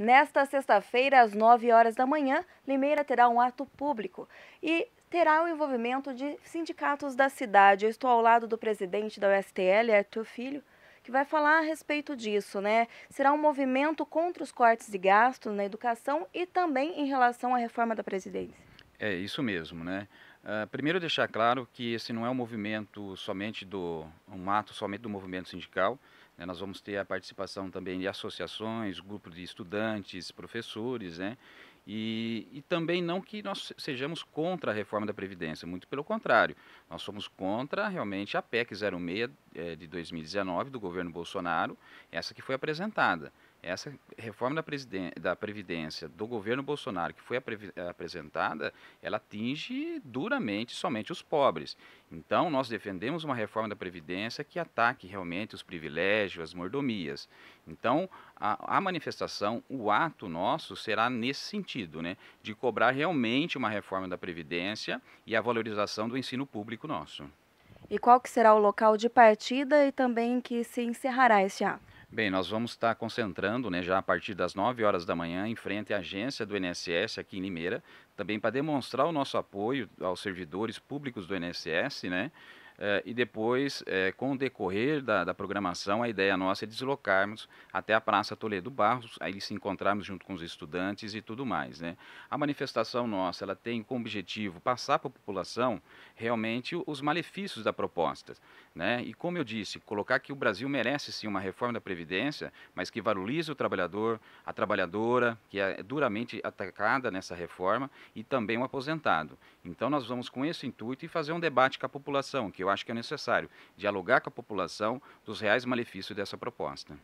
Nesta sexta-feira, às 9 horas da manhã, Limeira terá um ato público e terá o envolvimento de sindicatos da cidade. Eu estou ao lado do presidente da USTL, Arthur Filho, que vai falar a respeito disso, né? Será um movimento contra os cortes de gastos na educação e também em relação à reforma da presidência. É isso mesmo, né? Uh, primeiro deixar claro que esse não é um movimento somente do um ato somente do movimento sindical. Né? Nós vamos ter a participação também de associações, grupos de estudantes, professores, né? E, e, também não que nós sejamos contra a reforma da Previdência, muito pelo contrário. Nós somos contra realmente a PEC 06 é, de 2019 do governo Bolsonaro, essa que foi apresentada essa reforma da, da, Previdência do governo Bolsonaro, que foi apresentada, ela atinge duramente somente os pobres. Então, nós defendemos uma reforma da Previdência que ataque realmente os privilégios, as mordomias. Então, a, a manifestação, o ato nosso será nesse sentido, né? De cobrar realmente uma reforma da Previdência e a valorização do ensino público nosso. E qual que será o local de partida e também que se encerrará esse ato? Bem, nós vamos estar concentrando né, já a partir das 9 horas da manhã em frente à agência do INSS aqui em Limeira, também para demonstrar o nosso apoio aos servidores públicos do INSS, né? É, e depois, é, com o decorrer da, da, programação, a ideia nossa é deslocarmos até a Praça Toledo Barros, aí se encontrarmos junto com os estudantes e tudo mais. Né? A manifestação nossa ela tem como objetivo passar para a população realmente os malefícios da proposta. Né? E como eu disse, colocar que o Brasil merece sim uma reforma da Previdência, mas que valorize o trabalhador, a trabalhadora, que é duramente atacada nessa reforma, e também o aposentado. Então nós vamos com esse intuito e fazer um debate com a população, que eu acho que é necessário dialogar com a população dos reais malefícios dessa proposta.